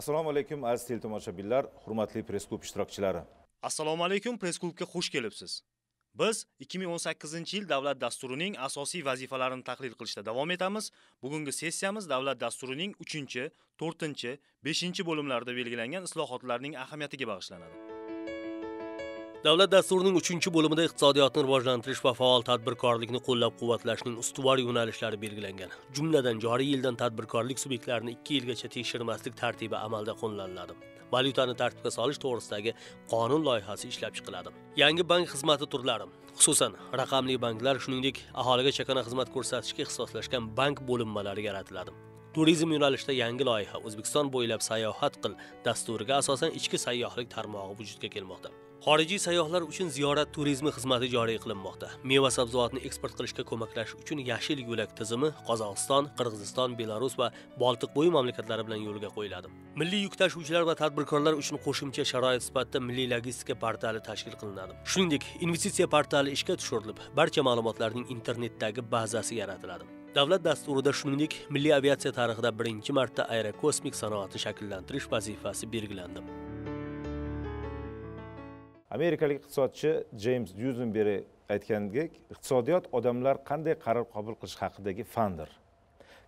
assalomu alaykum aziz tomoshabinlar hurmatli press klub ishtirokchilari assalomu alaykum press klubga xush kelibsiz biz 2018 yil davlat dasturining asosiy vazifalarini tahlil qilishda davom etamiz bugungi sessiyamiz davlat dasturining 3 4 5 bo'limlarida belgilangan islohotlarning ahamiyatiga bag'ishlanadi davlat dasturining 3-bo'limida iqtisodiyotni rivojlantirish va faol tadbirkorlikni qo'llab-quvvatlashning ustuvor yo'nalishlari belgilangan. Jumladan, joriy yildan tadbirkorlik subyektlarini 2 yilgacha tekshirmaslik tartibi amalda qo'llaniladi. Valyutani tartibga solish to'g'risidagi qonun loyihasi ishlab chiqiladi. Yangi bank xizmati turlari, xususan raqamli banklar, shuningdek, aholiga chakana xizmat ko'rsatishga ixtisoslashgan bank bo'linmalari yaratiladi. Turizm yo'nalishida yangi loyiha O'zbekiston bo'ylab sayohat qil dasturiga asosan ichki sayyohlik tarmog'i vujudga kelmoqda. xorijiy sayyohlar uchun ziyorat turizmi xizmati joriy qilinmoqda meva sabzavotni eksport qilishga ko'maklash uchun yashil yo'lak tizimi qozog'iston qirg'iziston belarus va Baltiq bo'yi mamlakatlari bilan yo'lga qo'yiladi milliy yuk tashuvchilar va tadbirkorlar uchun qo'shimcha sharoit sifatida milliy logistika portali tashkil qilinadi shuningdek investitsiya portali ishga tushirilib barcha ma'lumotlarning internetdagi bazasi yaratiladi davlat dasturida shuningdek milliy aviatsiya tarixida birinchi marta aerokosmik sanoatni shakllantirish vazifasi belgilandi amerikalik iqtisodchi jeyms dyuzenberi aytgandek iqtisodiyot odamlar qanday qaror qabul qilish haqidagi fandir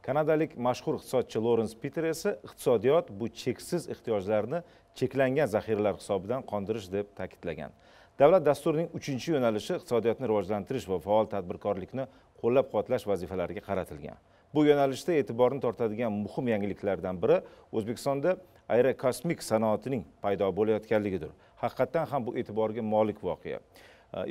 kanadalik mashhur iqtisodchi lorens piter esa iqtisodiyot bu cheksiz ehtiyojlarni cheklangan zaxiralar hisobidan qondirish deb ta'kidlagan davlat dasturining uchinchi yo'nalishi iqtisodiyotni rivojlantirish va faol tadbirkorlikni qo'llab quvvatlash vazifalariga qaratilgan bu yo'nalishda e'tiborni tortadigan muhim yangiliklardan biri o'zbekistonda aerokosmik sanoatining paydo bo'layotganligidir haqiqatdan ham bu e'tiborga molik voqea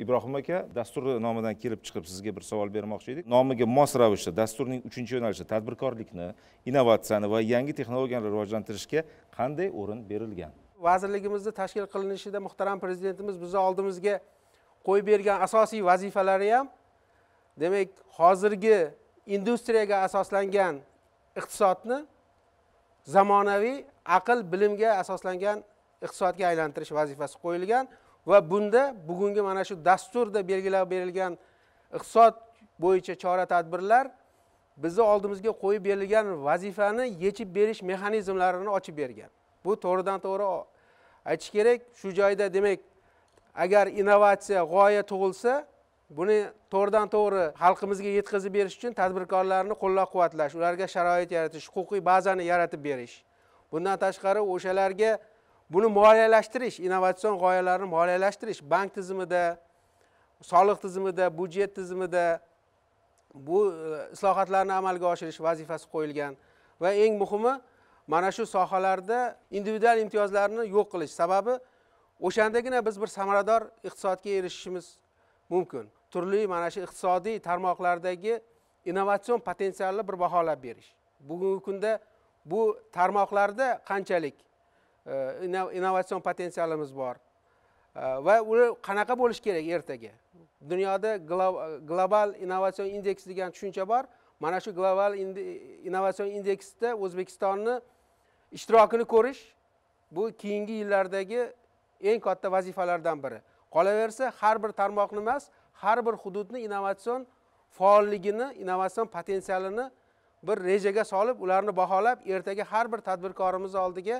ibrohim aka dastur nomidan kelib chiqib sizga bir savol bermoqchi edik nomiga mos ravishda dasturning uchinchi yo'nalishi tadbirkorlikni innovatsiyani va yangi texnologiyani rivojlantirishga qanday o'rin berilgan vazirligimizni tashkil qilinishida muhtaram prezidentimiz bizni oldimizga qo'yib bergan asosiy vazifalari ham demak hozirgi industriyaga asoslangan iqtisodni zamonaviy aql bilimga asoslangan iqtisodga aylantirish vazifasi qo'yilgan va bunda bugungi mana shu dasturda belgilab berilgan iqtisod bo'yicha chora tadbirlar bizni oldimizga qo'yib berilgan vazifani yechib berish mexanizmlarini ochib bergan bu to'g'ridan to'g'ri aytish kerak shu joyda demak agar innovatsiya g'oya tug'ilsa buni to'g'ridan to'g'ri xalqimizga yetkazib berish uchun tadbirkorlarni qo'llab quvvatlash ularga sharoit yaratish huquqiy bazani yaratib berish bundan tashqari o'shalarga buni moliyalashtirish innovatsion g'oyalarni moliyalashtirish bank tizimida soliq tizimida budjet tizimida bu e, islohotlarni amalga oshirish vazifasi qo'yilgan va eng muhimi mana shu sohalarda individual imtiyozlarni yo'q qilish sababi o'shandagina biz bir samarador iqtisodga erishishimiz mumkin turli mana shu iqtisodiy tarmoqlardagi innovatsion potensialni bir baholab berish bugungi kunda bu tarmoqlarda qanchalik innovatsion potensialimiz bor va uni qanaqa bo'lishi kerak ertaga dunyoda global innovatsion indeks degan tushuncha bor mana shu global innovatsion indeksda o'zbekistonni ishtirokini ko'rish bu keyingi yillardagi eng katta vazifalardan biri qolaversa har bir tarmoqni emas har bir hududni innovatsion faolligini innovatsion potensialini bir rejaga solib ularni baholab ertaga har bir tadbirkorimiz oldiga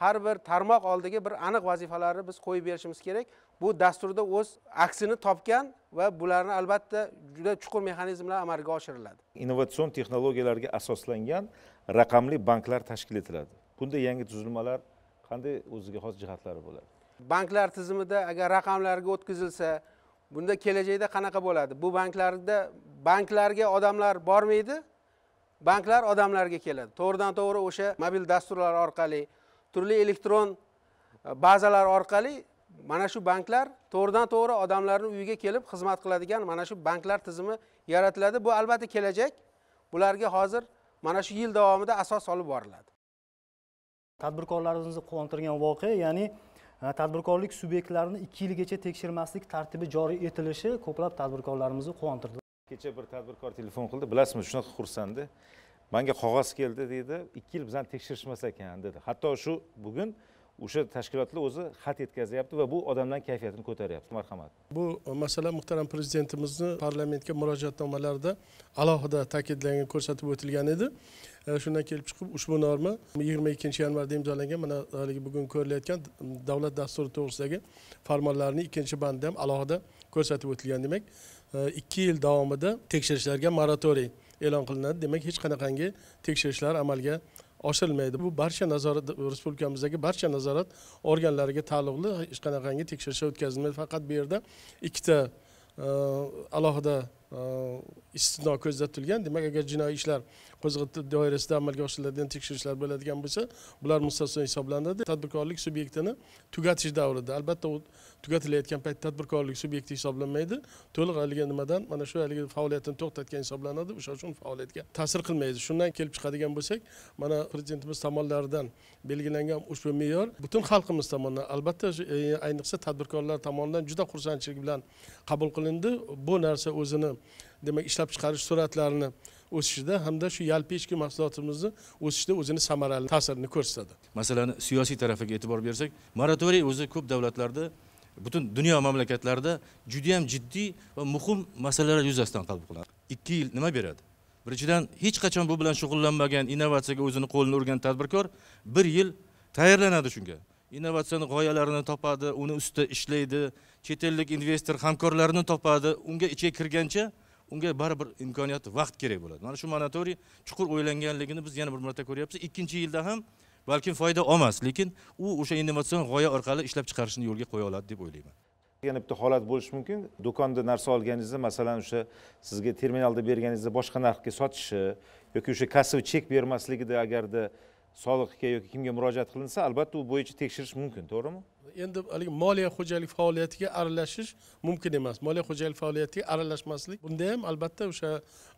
har bir tarmoq oldiga bir aniq vazifalarni biz qo'yib berishimiz kerak bu dasturda o'z aksini topgan va bularni albatta juda chuqur mexanizmlar amalga oshiriladi innovatsion texnologiyalarga asoslangan raqamli banklar tashkil etiladi bunda yangi tuzilmalar qanday o'ziga xos jihatlari bo'ladi banklar tizimida agar raqamlarga o'tkazilsa bunda kelajakda qanaqa bo'ladi bu banklarda banklarga odamlar bormaydi banklar odamlarga keladi to'g'ridan to'g'ri o'sha mobil dasturlar orqali turli elektron e, bazalar orqali mana shu banklar to'g'ridan to'g'ri odamlarni uyiga kelib xizmat qiladigan mana shu banklar tizimi yaratiladi bu albatta kelajak bularga hozir mana shu yil davomida asos solib boriladi tadbirkorlarimizni quvontirgan voqea ya'ni e, tadbirkorlik subyektlarini ikki yilgacha tekshirmaslik tartibi joriy etilishi ko'plab tadbirkorlarimizni quvontirdi kecha bir tadbirkor telefon qildi bilasizmi shunaqa xursandi manga qog'oz keldi deydi ikki yil bizani tekshirishmas ekan dedi hatto shu bugun o'sha tashkilotlar o'zi xat yetkazyapti va bu odamlarni kayfiyatini ko'taryapti marhamat bu masala muhtaram prezidentimizni parlamentga murojaatnomalarida alohida ta'kidlangan ko'rsatib o'tilgan edi e, shundan kelib chiqib ushbu norma yigirma ikkinchi yanvarda imzolangan mana haligi bugun ko'rilayotgan davlat dasturi to'g'risidagi farmonlarni ikkinchi bandida ham alohida ko'rsatib o'tilgan demak e, ikki yil davomida tekshirishlarga moratoriy e'lon qilinadi demak hech qanaqangi tekshirishlar amalga oshirilmaydi bu barcha nazorat respublikamizdagi barcha nazorat organlariga taalluqli hech qanaqangi tekshirishlar o'tkazilmaydi faqat bu yerda ikkita alohida istisno ko'zdatilgan demak agar jinoiy ishlar qo'zg'ati doirasida amalga oshiriladigan tekshirishlar bo'ladigan bo'lsa bular mustasno hisoblanadi tadbirkorlik subyektini tugatish davrida albatta u tugatilayotgan payt tadbirkorlik subyekti hisoblanmaydi to'liq haligi nimadan mana shu haligi faoliyatini to'xtatgan hisoblanadi o'sha uchun faoliyatga ta'sir qilmaydi shundan kelib chiqadigan bo'lsak mana prezidentimiz tomonidan belgilangan ushbu me'yor butun xalqimiz tomonidan albatta e, ayniqsa tadbirkorlar tomonidan juda xursandchilik bilan qabul qilindi bu narsa o'zini demak ishlab chiqarish sur'atlarini o'sishida hamda shu yalpi ichki mahsulotimizni o'sishida o'zini samarali ta'sirini ko'rsatadi masalan siyosiy tarafiga e'tibor bersak moratoriy o'zi ko'p davlatlarda butun dunyo mamlakatlarida judayam jiddiy va muhim masalalar yuzasidan qabul qilinadi ikki yil nima beradi birinchidan hech qachon bu bilan shug'ullanmagan innovatsiyaga o'zini qo'lini urgan tadbirkor bir yil tayyorlanadi shunga innovatsion g'oyalarini topadi uni ustida ishlaydi chet ellik investor hamkorlarini topadi unga ichiga kirgancha unga baribir imkoniyat vaqt kerak bo'ladi mana shu moratoriy chuqur o'ylanganligini biz yana bir marta ko'ryapmiz ikkinchi yilda ham balkim foyda olmas lekin u o'sha innovatsion g'oya orqali ishlab chiqarishni yo'lga qo'ya oladi deb o'ylayman yana bitta holat bo'lishi mumkin do'konda narsa olganingizda masalan o'sha sizga terminalda berganingizda boshqa narxga sotishi yoki o'sha kassaviy chek bermasligida agarda soliqga yoki kimga murojaat qilinsa albatta u bo'yicha tekshirish mumkin to'g'rimi endi haligi moliya xo'jalik faoliyatiga aralashish mumkin emas moliya xo'jalik faoliyatiga aralashmaslik bunda ham albatta o'sha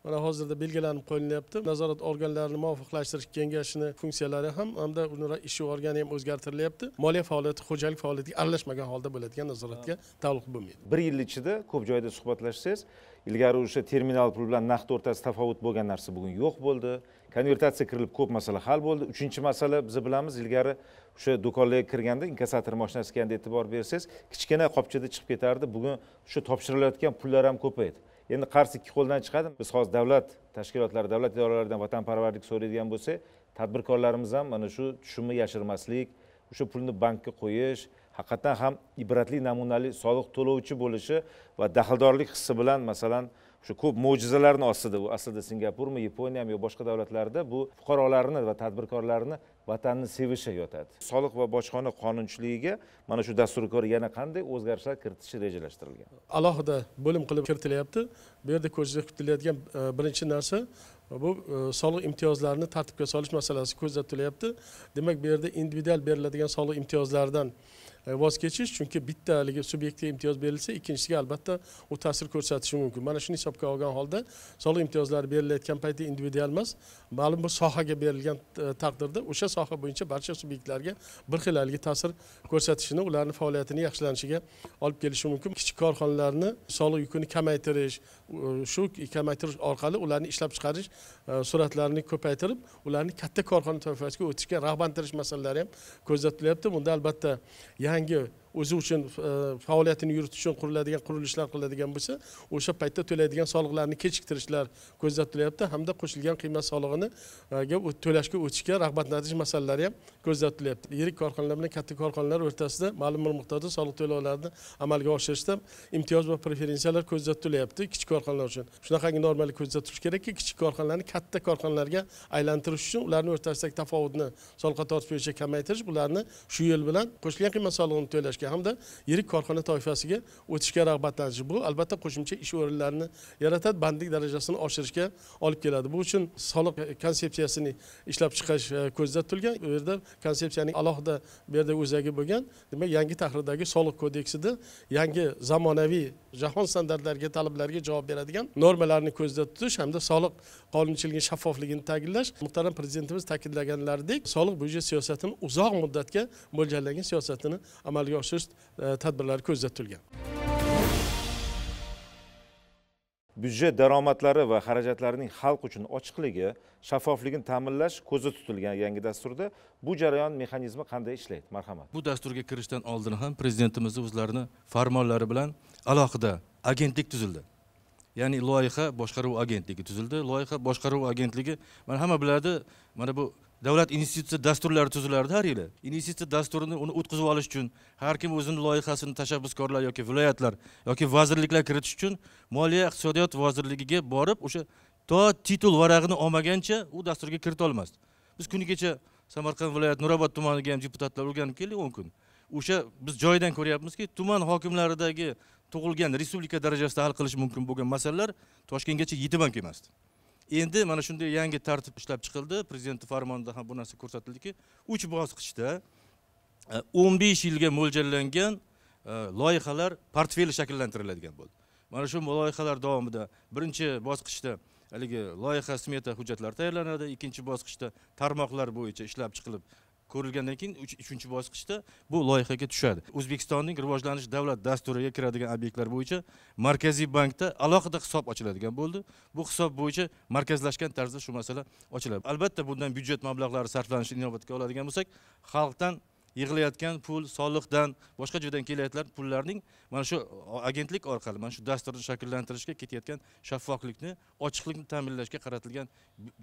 mana hozirda belgilanib qo'yilyapti nazorat organlarini muvofiqlashtirish kengashini funksiyalari ham hamda uni ishi organi ham o'zgartirilyapti moliya faoliyati xo'jalik faoliyatiga aralashmagan holda bo'ladigan nazoratga taalluqli bo'lmaydi bir yil ichida ko'p joyda suhbatlashsangiz ilgari o'sha terminal pul bilan naqd o'rtasida tafovut bo'lgan narsa bugun yo'q bo'ldi konvertatsiya kirilib ko'p masala hal bo'ldi uchinchi masala biz bilamiz ilgari o'sha do'konlarga kirganda inkassator kelganda e'tibor bersangiz kichkina qopchada chiqib ketardi bugun shu topshirilayotgan pullar ham ko'paydi endi qarz ikki qo'ldan chiqadi biz hozir davlat tashkilotlari davlat idoralaridan vatanparvarlik so'raydigan bo'lsak tadbirkorlarimiz ham mana shu tushumni yashirmaslik o'sha pulni bankka qo'yish haqiqatdan ham ibratli namunali soliq to'lovchi bo'lishi va daxldorlik hissi bilan masalan shu ko'p mo'jizalarni ostida u aslida singapurmi yaponiyami yo boshqa davlatlarda bu fuqarolarini va tadbirkorlarni vatanni sevishi yotadi soliq va bojxona qonunchiligiga mana shu dasturkor yana qanday o'zgarishlar kiritishi rejalashtirilgan alohida bo'lim qilib kiritilyapti bu yerda ko'zda tutilayotgan e, birinchi narsa bu e, soliq imtiyozlarini tartibga solish masalasi ko'zda tutilyapti demak bu yerda individual beriladigan soliq imtiyozlaridan E, voz kechish chunki bitta haligi subyektga imtiyoz berilsa ikkinchisiga albatta u ta'sir ko'rsatishi mumkin mana shuni hisobga olgan holda soliq imtiyozlari berilayotgan paytda individual emas ma'lum bir sohaga berilgan e, taqdirda o'sha soha bo'yicha barcha subyektlarga bir xil haligi ta'sir ko'rsatishini ularni faoliyatini yaxshilanishiga olib kelishi mumkin kichik korxonalarni soliq yukini kamaytirish shu e, kamaytirish orqali ularni ishlab chiqarish sur'atlarini ko'paytirib ularni katta korxona toifasiga o'tishga rag'batlantirish masalalari ham ko'zda tutilyapti bunda albatta yangi thank you. o'zi uchun e, faoliyatini yuritish uchun quriladigan qurilishlar qiladigan bo'lsa o'sha paytda to'laydigan soliqlarni kechiktirishlar ko'zda tutilyapti hamda qo'shilgan qiymat solig'ini e, to'lashga o'tishga rag'batlantirish masalalari ham ko'zda tutilyapti yirik korxonalar bilan katta korxonalar o'rtasida ma'lum bir miqdorda soliq to'lovlarni amalga oshirishda imtiyoz va preferensiyalar ko'zda tutilyapti kichik korxonalar uchun shunaqangi normalar ko'zda tutish kerakki kichik korxonalarni katta korxonalarga aylantirish uchun ularni o'rtasidagi tafovutni soliqqa tortish bo'yicha kamaytirish bularni shu yo'l bilan qo'shilgan qiymat solig'ini to'lash rivojlanishga hamda yirik korxona toifasiga o'tishga rag'batlanish bu albatta qo'shimcha ish o'rinlarini yaratadi bandlik darajasini oshirishga olib keladi bu uchun soliq konsepsiyasini ishlab chiqish e, ko'zda tutilgan bu yerda konsepsiyaning alohida bu yerda o'zagi bo'lgan demak yangi tahrirdagi soliq kodeksida yangi zamonaviy jahon standartlariga talablarga javob beradigan normalarni ko'zda tutish hamda soliq qonunchiligini shaffofligini ta'minlash muhtaram prezidentimiz ta'kidlaganlaridek soliq byudjet siyosatini uzoq muddatga mo'ljallangan siyosatini amalga oshirish oshirish e, tadbirlari ko'zda tutilgan byudjet daromadlari va xarajatlarining xalq uchun ochiqligi shaffofligini ta'minlash ko'zda tutilgan yangi dasturda bu jarayon mexanizmi qanday ishlaydi marhamat bu dasturga kirishdan oldin ham prezidentimizni o'zlarini farmonlari bilan alohida agentlik tuzildi ya'ni loyiha boshqaruv agentligi tuzildi loyiha boshqaruv agentligi mana hamma biladi mana bu davlat investitsiya dasturlari tuziladi har yili investitsiya dasturini uni o'tkazib olish uchun har kim o'zini loyihasini tashabbuskorlar yoki viloyatlar yoki vazirliklar kiritish uchun moliya iqtisodiyot vazirligiga borib o'sha to titul varag'ini olmagancha u dasturga kirita olmasdi biz kuni kecha samarqand viloyati nurobod tumaniga ham deputatlar o'rganib keldik o'n kun o'sha biz joyidan ko'ryapmizki tuman hokimlaridagi tug'ilgan respublika darajasida hal qilish mumkin bo'lgan masalalar toshkentgacha yetib ham kelmasdi endi mana shunday yangi tartib ishlab chiqildi prezidentni farmonida ham bu narsa ko'rsatildiki uch bosqichda e, o'n besh yilga mo'ljallangan e, loyihalar portfeli shakllantiriladigan bo'ldi mana shu loyihalar davomida birinchi bosqichda haligi loyiha smeta hujjatlari tayyorlanadi ikkinchi bosqichda tarmoqlar bo'yicha ishlab chiqilib ko'rilgandan keyin uchinchi bosqichda bu loyihaga tushadi o'zbekistonning rivojlanish davlat dasturiga kiradigan obyektlar bo'yicha markaziy bankda alohida hisob ochiladigan bo'ldi bu hisob bo'yicha markazlashgan tarzda shu masala ochiladi albatta bundan byudjet mablag'lari sarflanishini inobatga oladigan bo'lsak xalqdan yig'ilayotgan pul soliqdan boshqa joydan kelayotgan pullarning mana shu agentlik orqali mana shu dasturni shakllantirishga ketayotgan shaffoflikni ochiqlikni ta'minlashga qaratilgan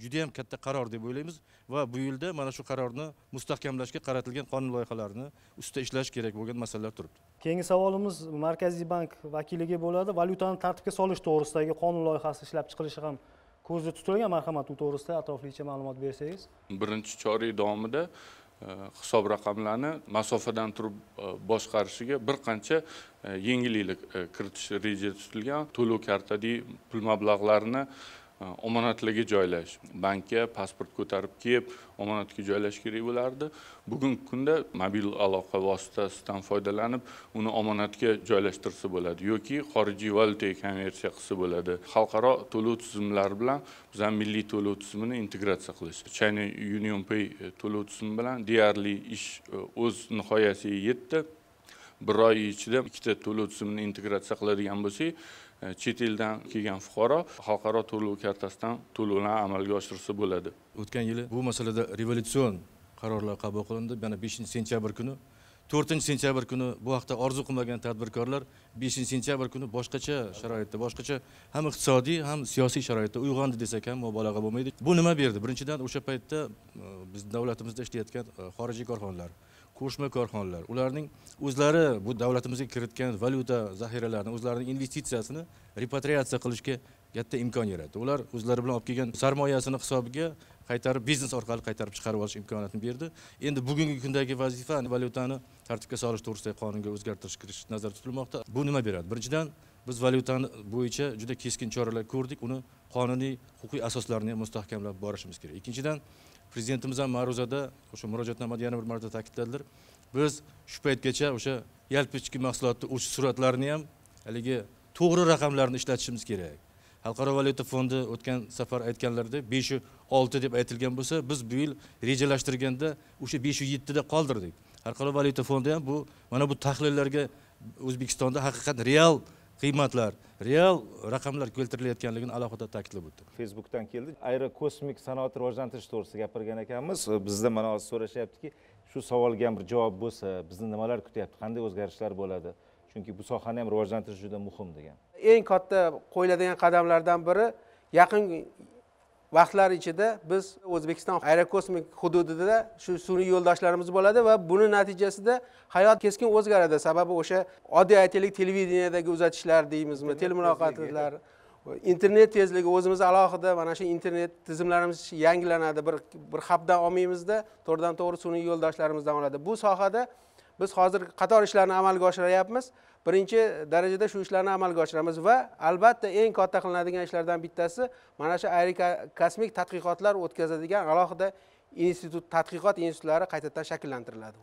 judayam katta qaror deb o'ylaymiz va bu yilda mana shu qarorni mustahkamlashga qaratilgan qonun loyihalarini ustida ishlash kerak bo'lgan masalalar turibdi keyingi savolimiz markaziy bank vakiliga bo'ladi valyutani tartibga solish to'g'risidagi qonun loyihasi ishlab chiqilishi ham ko'zda tutilgan marhamat u to'g'risida atroflicha ma'lumot bersangiz birinchi chorak davomida E, hisob raqamlarni masofadan turib e, boshqarishiga bir qancha e, yengillik kiritish reja tutilgan to'lov kartadagi pul mablag'larini omonatlarga joylash bankka pasport ko'tarib kelib omonatga joylash kerak bo'lardi bugungi kunda mobil aloqa vositasidan foydalanib uni omonatga joylashtirsa bo'ladi yoki xorijiy valyutaga konversiya qilsa bo'ladi xalqaro to'lov tizimlari bilan biz ham milliy to'lov tizimini integratsiya qilish china union pay e, to'lov tizimi bilan deyarli ish e, o'z nihoyasiga yetdi bir oy ichida ikkita to'lov tizimini integratsiya qiladigan bo'lsak E, chet eldan kelgan fuqaro xalqaro to'lov kartasidan to'lovni amalga oshirsa bo'ladi o'tgan yili bu masalada revolyutsion qarorlar qabul qilindi mana beshinchi sentyabr kuni to'rtinchi sentyabr kuni bu haqda orzu qilmagan tadbirkorlar beshinchi sentyabr kuni boshqacha sharoitda boshqacha ham iqtisodiy ham siyosiy sharoitda uyg'ondi desak ham mubolag'a bo'lmaydi bu nima berdi birinchidan o'sha paytda e, biz davlatimizda ishlayotgan e, xorijiy korxonalar qo'shma korxonalar ularning o'zlari bu davlatimizga kiritgan valyuta zaxiralarini o'zlarini investitsiyasini repatriatsiya qilishga katta imkon yaratdi ular o'zlari bilan olib kelgan sarmoyasini hisobiga qaytarib biznes orqali qaytarib chiqarib olish imkoniyatini berdi endi bugungi kundagi vazifa valyutani tartibga solish to'g'risidagi qonunga o'zgartirish kiritish nazarda tutilmoqda bu nima beradi birinchidan biz valyutani bo'yicha juda keskin choralar ko'rdik uni qonuniy huquqiy asoslarini mustahkamlab borishimiz kerak ikkinchidan prezidentimiz ham ma'ruzada o'sha murojaatnomada yana bir marta ta'kidladilar biz shu paytgacha o'sha yalpi ichki mahsulotni o'sish sur'atlarini ham haligi to'g'ri raqamlarni ishlatishimiz kerak xalqaro valyuta fondi o'tgan safar aytganlaridek besh olti deb aytilgan bo'lsa biz bu yil rejalashtirganda o'sha besh yu yettida qoldirdik xalqaro valyuta fondi ham bu mana bu tahlillarga o'zbekistonda haqiqat real qiymatlar real raqamlar keltirilayotganligini alohida ta'kidlab o'tdi facebookdan keldi aerokosmik sanoatni rivojlantirish to'g'risida gapirgan ekanmiz bizda mana hozir so'rashyaptiki shu savolga ham bir javob bo'lsa bizni nimalar kutyapti qanday o'zgarishlar bo'ladi chunki bu sohani ham rivojlantirish juda muhim degan eng katta qo'yiladigan qadamlardan biri yaqin vaqtlar ichida biz o'zbekiston aerokosmik hududida shu sun'iy yo'ldoshlarimiz bo'ladi va buni natijasida hayot keskin o'zgaradi sababi o'sha oddiy aytaylik televideniyadagi uzatishlar deymizmi telemuloqotlar internet tezligi o'zimiz alohida mana shu internet tizimlarimiz yangilanadi bir bir haftadan olmaymizda to'g'ridan to'g'ri sun'iy yo'ldoshlarimizdan oladi bu sohada biz hozir qator ishlarni amalga oshiryapmiz birinchi darajada shu ishlarni amalga oshiramiz va albatta eng katta qilinadigan ishlardan bittasi mana shu aerokosmik tadqiqotlar o'tkazadigan alohida institut tadqiqot institutlari qaytadan shakllantiriladi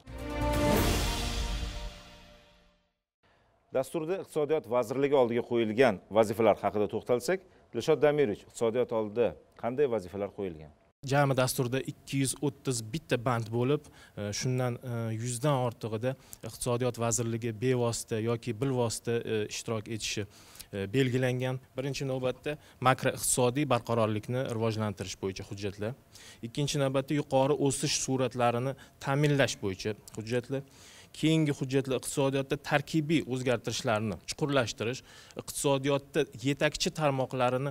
dasturda iqtisodiyot vazirligi oldiga qo'yilgan vazifalar haqida to'xtalsak dilshod damirovich iqtisodiyot oldida qanday vazifalar qo'yilgan jami dasturda 231 ta band bo'lib e, shundan 100 e, dan ortig'ida iqtisodiyot vazirligi bevosita yoki bilvosita e, ishtirok etishi belgilangan birinchi navbatda makroiqtisodiy barqarorlikni rivojlantirish bo'yicha hujjatlar ikkinchi navbatda yuqori o'sish sur'atlarini ta'minlash bo'yicha hujjatlar keyingi hujjatlar iqtisodiyotda tarkibiy o'zgartirishlarni chuqurlashtirish iqtisodiyotda yetakchi tarmoqlarini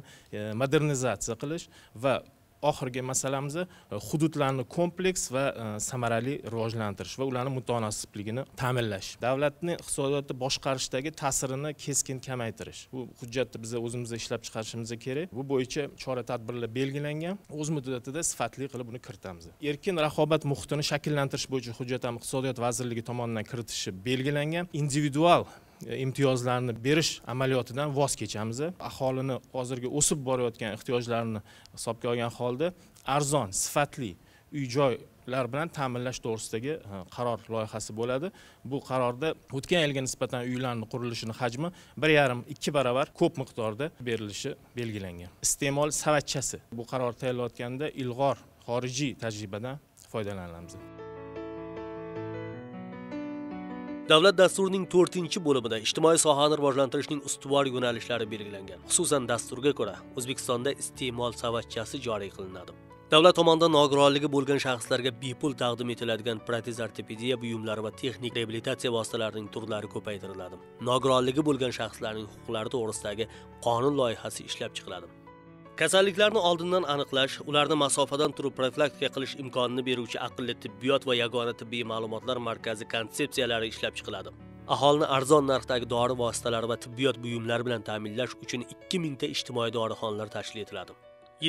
modernizatsiya qilish va oxirgi masalamiz e, hududlarni kompleks va e, samarali rivojlantirish va ularni mutanosibligini ta'minlash davlatni iqtisodiyotni boshqarishdagi ta'sirini keskin kamaytirish bu hujjatni biz o'zimizda ishlab chiqarishimiz kerak bu bo'yicha chora tadbirlar belgilangan o'z muddatida sifatli qilib buni kiritamiz erkin raqobat muhitini shakllantirish bo'yicha hujjat ham iqtisodiyot vazirligi tomonidan kiritishi belgilangan individual E, imtiyozlarni berish amaliyotidan voz kechamiz aholini hozirgi o'sib borayotgan ehtiyojlarini hisobga olgan holda arzon sifatli uy joylar bilan ta'minlash to'g'risidagi e, qaror loyihasi bo'ladi bu qarorda o'tgan yilga nisbatan uylarni qurilishini hajmi bir yarim ikki barobar ko'p miqdorda berilishi belgilangan iste'mol savatchasi bu qaror tayyorlayotganda ilg'or xorijiy tajribadan foydalanamiz davlat dasturining 4-bo'limida ijtimoiy sohani rivojlantirishning ustuvor yo'nalishlari belgilangan. Xususan dasturga ko'ra, O'zbekistonda iste'mol savatchasi joriy qilinadi. Davlat tomonidan nogironligi bo'lgan shaxslarga bepul taqdim etiladigan protez ortopediya buyumlari va texnik reabilitatsiya vositalarining turlari ko'paytiriladi. Nogironligi bo'lgan shaxslarning huquqlari to'g'risidagi qonun loyihasi ishlab chiqiladi. Kasalliklarni oldindan aniqlash, ularni masofadan turib profilaktika qilish imkonini beruvchi aqlli tibbiyot va yagona tibbiy ma'lumotlar markazi konsepsiyalari ishlab chiqiladi. Aholini arzon narxdagi dori vositalari va tibbiyot buyumlari bilan ta'minlash uchun 2000 ta ijtimoiy dorixonalar tashkil etiladi.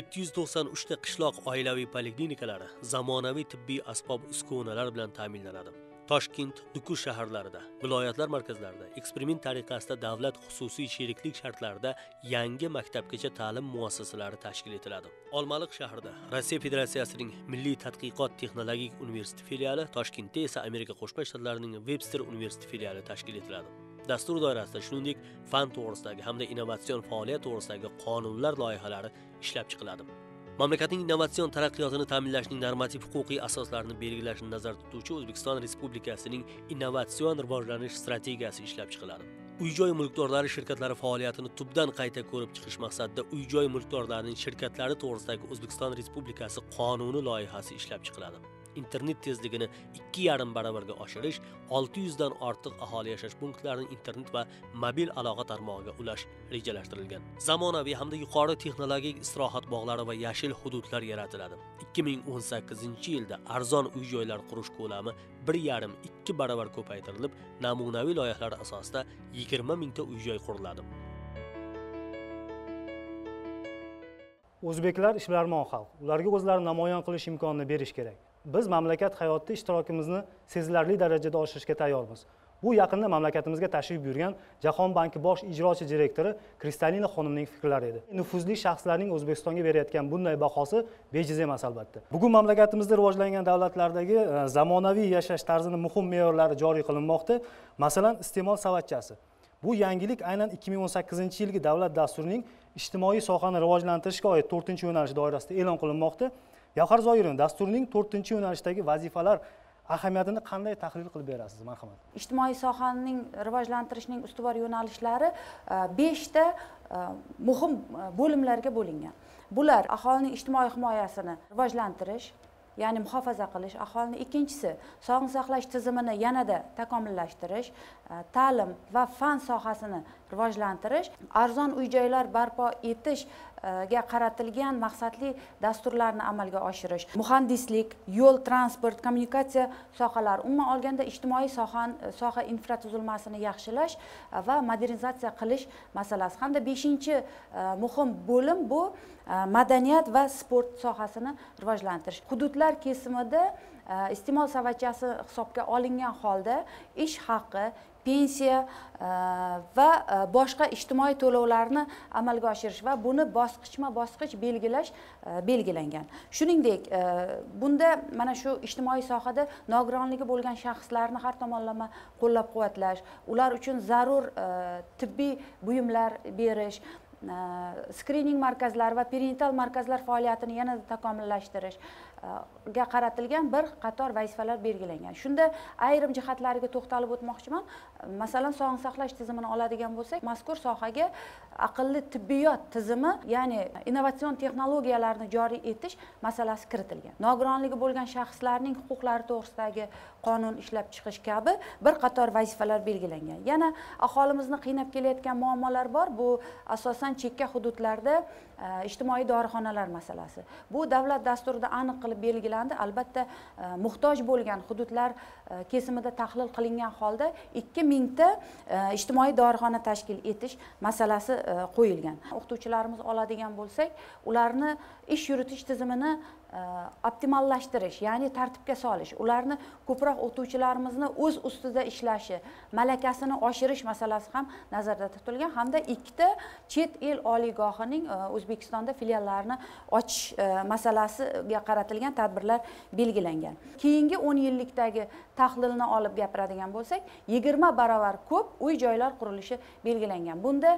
793 ta qishloq oilaviy poliklinikalari zamonaviy tibbiy asbob uskunalar bilan ta'minlanadi. toshkent nukus shaharlarida viloyatlar markazlarida eksperiment tariqasida davlat xususiy sheriklik shartlarida yangi maktabgacha ta'lim muassasalari tashkil etiladi olmaliq shahrida rossiya federatsiyasining milliy tadqiqot texnologik universiteti filiali toshkentda esa amerika qo'shma shtatlarining webster universiteti filiali tashkil etiladi dastur doirasida shuningdek fan to'g'risidagi hamda innovatsion faoliyat to'g'risidagi qonunlar loyihalari ishlab chiqiladi mamlakatning innovatsion taraqqiyotini ta'minlashning normativ huquqiy asoslarini belgilashni nazarda tutuvchi o'zbekiston respublikasining innovatsion rivojlanish strategiyasi ishlab chiqiladi uy joy mulkdorlari shirkatlari faoliyatini tubdan qayta ko'rib chiqish maqsadida uy joy mulkdorlarining shirkatlari to'g'risidagi o'zbekiston respublikasi qonuni loyihasi ishlab chiqiladi internet tezligini 2.5 baravarga oshirish 600 dan ortiq aholi yashash punktlarini internet va mobil aloqa tarmog'iga ulash rejalashtirilgan zamonaviy hamda yuqori texnologik istirohat bog'lari va yashil hududlar yaratiladi 2018 yilda arzon uy joylar qurish ko'lami 1.5-2 baravar ko'paytirilib namunaviy loyihalar asosida 20 mingta uy joy quriladi o'zbeklar ishbilarmon xalq ularga o'zlarini namoyon qilish imkonini berish kerak biz mamlakat hayotida ishtirokimizni sezilarli darajada oshirishga tayyormiz bu yaqinda mamlakatimizga tashrif buyurgan jahon banki bosh ijrochi direktori kristalina xonimning fikrlari edi nufuzli shaxslarning o'zbekistonga berayotgan bunday bahosi bejiz emas albatta bugun mamlakatimizda rivojlangan davlatlardagi e, zamonaviy yashash tarzini muhim me'yorlari joriy qilinmoqda masalan iste'mol savatchasi bu yangilik aynan 2018 yilgi davlat dasturining ijtimoiy sohani rivojlantirishga oid 4 yo'nalish doirasida e'lon qilinmoqda gavhar zoirovna dasturning to'rtinchi yo'nalishdagi vazifalar ahamiyatini qanday tahlil qilib berasiz marhamat ijtimoiy sohaning rivojlantirishning ustuvor yo'nalishlari e, beshta e, muhim e, bo'limlarga bo'lingan bular aholining ijtimoiy himoyasini rivojlantirish ya'ni muhofaza qilish aholini ikkinchisi sog'liqni saqlash tizimini yanada takomillashtirish ta'lim va fan sohasini rivojlantirish arzon uy joylar barpo etish ga qaratilgan maqsadli dasturlarni amalga oshirish muhandislik yo'l transport kommunikatsiya sohalari umuman olganda ijtimoiy soha soha infratuzilmasini yaxshilash e, va modernizatsiya qilish masalasi hamda beshinchi e, muhim bo'lim bu e, madaniyat va sport sohasini rivojlantirish hududlar kesimida iste'mol savatchasi hisobga olingan holda ish haqi pensiya e, va e, boshqa ijtimoiy to'lovlarni amalga oshirish va buni bosqichma bosqich belgilash e, belgilangan shuningdek bunda mana shu ijtimoiy sohada nogironligi bo'lgan shaxslarni har tomonlama qo'llab quvvatlash ular uchun zarur tibbiy buyumlar berish skrining markazlari va perinatal markazlar faoliyatini yanada takomillashtirishga qaratilgan bir qator vazifalar belgilangan shunda ayrim jihatlariga to'xtalib o'tmoqchiman masalan sog'liqni saqlash tizimini oladigan bo'lsak mazkur sohaga aqlli tibbiyot tizimi ya'ni innovatsion texnologiyalarni joriy etish masalasi kiritilgan nogironligi bo'lgan shaxslarning huquqlari to'g'risidagi qonun ishlab chiqish kabi bir qator vazifalar belgilangan yana aholimizni qiynab kelayotgan muammolar bor bu asosan chekka hududlarda e, ijtimoiy dorixonalar masalasi bu davlat dasturida aniq qilib belgilandi albatta e, muhtoj bo'lgan hududlar e, kesimida tahlil qilingan holda ikki mingta e, ijtimoiy dorixona tashkil etish masalasi e, qo'yilgan o'qituvchilarimiz oladigan bo'lsak ularni ish yuritish tizimini E, optimallashtirish ya'ni tartibga solish ularni ko'proq o'qituvchilarimizni o'z ustida ishlashi malakasini oshirish masalasi ham nazarda tutilgan hamda ikkita chet el oliygohining e, o'zbekistonda filiallarini ochish e, masalasiga qaratilgan tadbirlar belgilangan keyingi o'n yillikdagi tahlilni olib gapiradigan bo'lsak yigirma barobar ko'p uy joylar qurilishi belgilangan bunda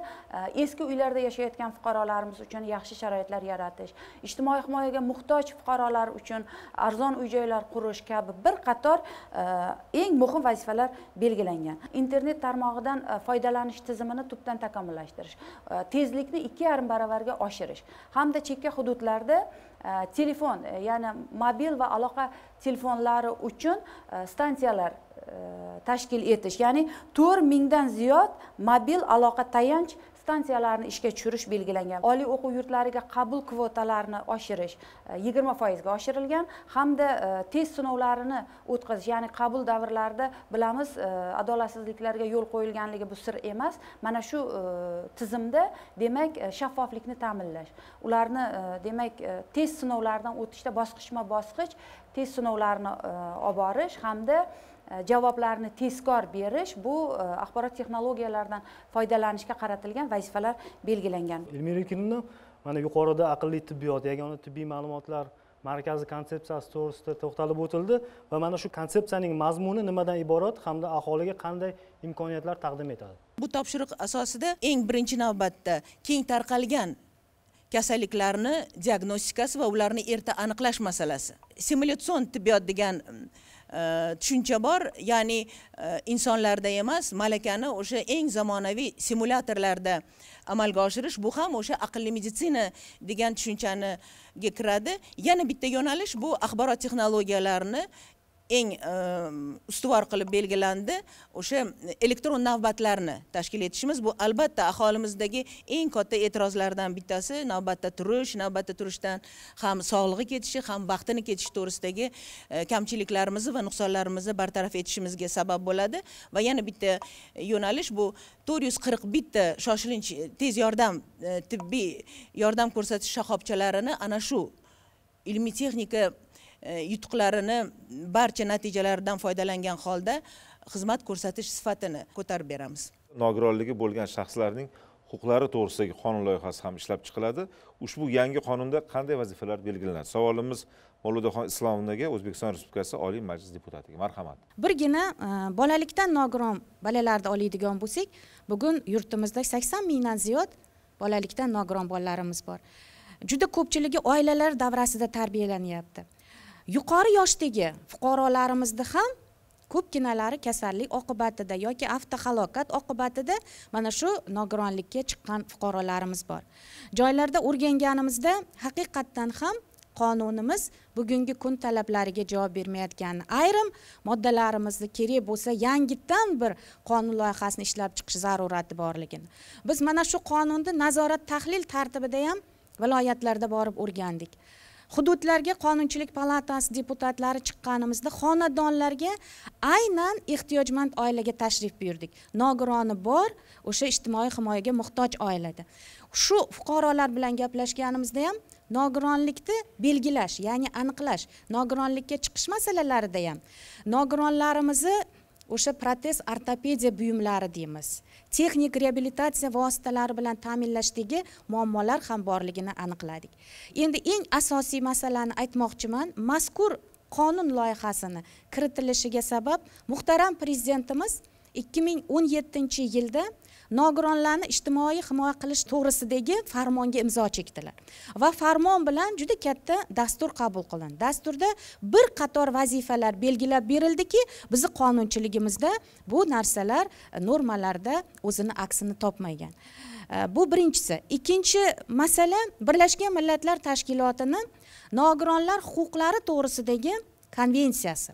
eski uylarda yashayotgan fuqarolarimiz uchun yaxshi sharoitlar yaratish ijtimoiy himoyaga muhtoj fuqarolar uchun arzon uy joylar qurish kabi bir qator e, eng muhim vazifalar belgilangan internet tarmog'idan e, foydalanish tizimini tubdan takomillashtirish e, tezlikni ikki yarim baravarga oshirish hamda chekka hududlarda telefon ya'ni mobil va aloqa telefonlari uchun stansiyalar tashkil etish ya'ni to'rt mingdan ziyod mobil aloqa tayanch stansiyalarni ishga tushirish belgilangan oliy o'quv yurtlariga qabul kvotalarini oshirish e, yigirma foizga oshirilgan hamda e, test sinovlarini o'tkazish ya'ni qabul davrlarida bilamiz e, adolatsizliklarga yo'l qo'yilganligi bu sir emas mana shu tizimda demak shaffoflikni ta'minlash ularni demak test sinovlaridan o'tishda bosqichma bosqich test sinovlarini olib borish hamda E, javoblarni tezkor berish bu e, axborot texnologiyalaridan foydalanishga qaratilgan vazifalar belgilangan ilmiy reytingda mana yuqorida aqlli tibbiyot yagona tibbiy ma'lumotlar markazi konsepsiyasi to'g'risida to'xtalib o'tildi va mana shu konsepsiyaning mazmuni nimadan iborat hamda aholiga qanday imkoniyatlar taqdim etadi bu topshiriq asosida eng birinchi navbatda keng tarqalgan kasalliklarni diagnostikasi va ularni erta aniqlash masalasi simulyatsion tibbiyot degan tushuncha bor ya'ni e, insonlarda emas malakani o'sha eng zamonaviy simulyatorlarda amalga oshirish bu ham o'sha aqlli meditsina degan tushunchaniga kiradi yana bitta yo'nalish bu axborot texnologiyalarini eng ehm, ustuvor qilib belgilandi o'sha elektron navbatlarni tashkil etishimiz bu albatta aholimizdagi eng katta e'tirozlardan bittasi navbatda turish navbatda turishdan ham sog'lig'i ketishi ham vaqtini ketishi to'g'risidagi e, kamchiliklarimizni va nuqsonlarimizni bartaraf etishimizga sabab bo'ladi va yana bitta yo'nalish bu to'rt yuz qirq bitta shoshilinch e, tez yordam e, tibbiy yordam ko'rsatish shoxobchalarini ana shu ilmiy texnika E, yutuqlarini barcha natijalaridan foydalangan holda xizmat ko'rsatish sifatini ko'tarib beramiz nogironligi bo'lgan shaxslarning huquqlari to'g'risidagi qonun loyihasi ham ishlab chiqiladi ushbu yangi qonunda qanday vazifalar belgilanadi savolimiz mavludaxon islomovnaga o'zbekiston respublikasi oliy majlis deputatiga marhamat birgina e, bolalikdan nogiron balalarni oladigan bo'lsak bugun yurtimizda sakson mingdan ziyod bolalikdan nogiron bolalarimiz bor juda ko'pchiligi oilalar davrasida tarbiyalanyapti yuqori yoshdagi fuqarolarimizni ham ko'pginalari kasallik oqibatida yoki avtohalokat oqibatida mana shu nogironlikka chiqqan fuqarolarimiz bor joylarda o'rganganimizda haqiqatdan ham qonunimiz bugungi kun talablariga javob bermayotgani ayrim moddalarimizni kerak bo'lsa yangitdan bir qonun loyihasini ishlab chiqish zarurati borligini biz mana shu qonunni nazorat tahlil tartibida ham viloyatlarda borib o'rgandik hududlarga qonunchilik palatasi deputatlari chiqqanimizda xonadonlarga aynan ehtiyojmand oilaga tashrif buyurdik nogironi bor o'sha ijtimoiy himoyaga muhtoj oilada shu fuqarolar bilan gaplashganimizda ham nogironlikni belgilash ya'ni aniqlash nogironlikka chiqish masalalarida ham nogironlarimizni o'sha protez ortopediya buyumlari deymiz texnik reabilitatsiya vositalari bilan ta'minlashdagi muammolar ham borligini aniqladik endi eng asosiy masalani aytmoqchiman mazkur qonun loyihasini kiritilishiga sabab muhtaram prezidentimiz ikki ming o'n yettinchi yilda nogironlarni ijtimoiy himoya qilish to'g'risidagi farmonga imzo chekdilar va farmon bilan juda katta dastur qabul qilindi dasturda bir qator vazifalar belgilab berildiki bizni qonunchiligimizda bu narsalar e, normalarda o'zini aksini topmagan e, bu birinchisi ikkinchi masala birlashgan millatlar tashkilotini nogironlar huquqlari to'g'risidagi konvensiyasi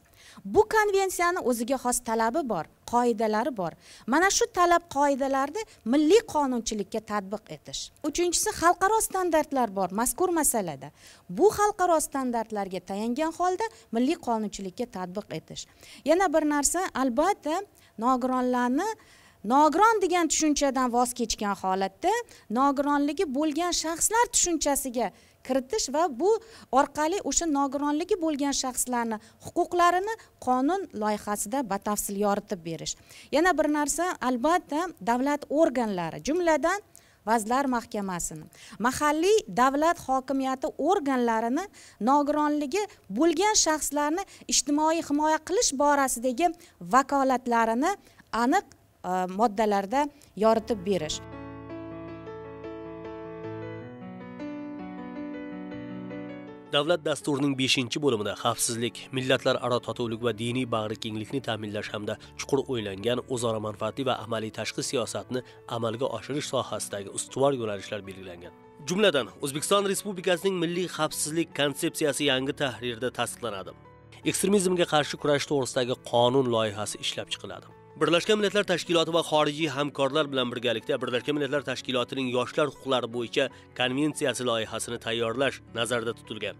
bu konvensiyani o'ziga xos talabi bor qoidalari bor mana shu talab qoidalarni milliy qonunchilikka tatbiq etish uchinchisi xalqaro standartlar bor mazkur masalada bu xalqaro standartlarga tayangan holda milliy qonunchilikka tatbiq etish yana bir narsa albatta nogironlarni nogiron degan tushunchadan voz kechgan holatda nogironligi bo'lgan shaxslar tushunchasiga kiritish va bu orqali o'sha nogironligi bo'lgan shaxslarni huquqlarini qonun loyihasida batafsil yoritib berish yana bir narsa albatta davlat organlari jumladan vazirlar mahkamasini mahalliy davlat hokimiyati organlarini nogironligi bo'lgan shaxslarni ijtimoiy himoya qilish borasidagi vakolatlarini aniq e, moddalarda yoritib berish davlat dasturining 5 bo'limida xavfsizlik millatlararo totuvlik va diniy bag'rikenglikni ta'minlash hamda chuqur o'ylangan o'zaro manfaatli va amaliy tashqi siyosatni amalga oshirish sohasidagi ustuvor yo'nalishlar belgilangan jumladan o'zbekiston respublikasining milliy xavfsizlik konsepsiyasi yangi tahrirda tasdiqlanadi ekstremizmga qarshi kurash to'g'risidagi qonun loyihasi ishlab chiqiladi Birlashgan Millatlar Tashkiloti va xorijiy hamkorlar bilan birgalikda Birlashgan Millatlar Tashkilotining yoshlar huquqlari bo'yicha konvensiyasi loyihasini tayyorlash nazarda tutilgan.